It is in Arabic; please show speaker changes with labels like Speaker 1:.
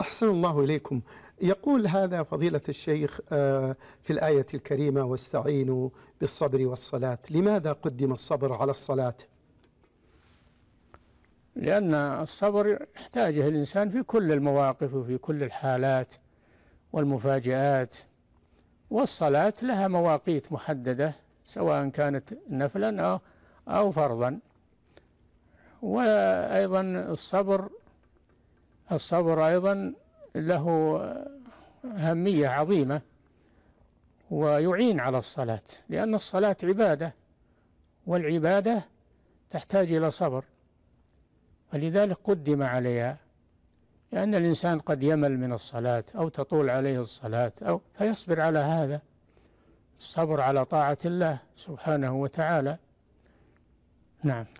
Speaker 1: أحسن الله إليكم يقول هذا فضيلة الشيخ آه، في الآية الكريمة واستعينوا بالصبر والصلاة لماذا قدم الصبر على الصلاة
Speaker 2: لأن الصبر يحتاجه الإنسان في كل المواقف وفي كل الحالات والمفاجآت والصلاة لها مواقيت محددة سواء كانت نفلا أو فرضا وأيضا الصبر الصبر أيضا له أهمية عظيمة ويعين على الصلاة لأن الصلاة عبادة والعبادة تحتاج إلى صبر فلذلك قدم عليها لأن الإنسان قد يمل من الصلاة أو تطول عليه الصلاة أو فيصبر على هذا الصبر على طاعة الله سبحانه وتعالى نعم